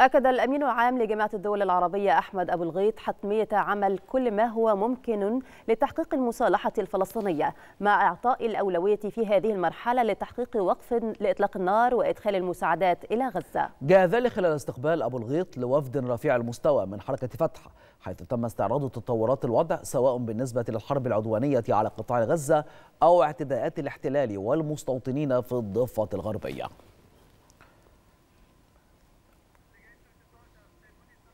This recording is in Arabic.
أكد الأمين العام لجامعة الدول العربية أحمد أبو الغيط حتمية عمل كل ما هو ممكن لتحقيق المصالحة الفلسطينية مع إعطاء الأولوية في هذه المرحلة لتحقيق وقف لإطلاق النار وإدخال المساعدات إلى غزة جاء ذلك خلال استقبال أبو الغيط لوفد رفيع المستوى من حركة فتح حيث تم استعراض تطورات الوضع سواء بالنسبة للحرب العدوانية على قطاع غزة أو اعتداءات الاحتلال والمستوطنين في الضفة الغربية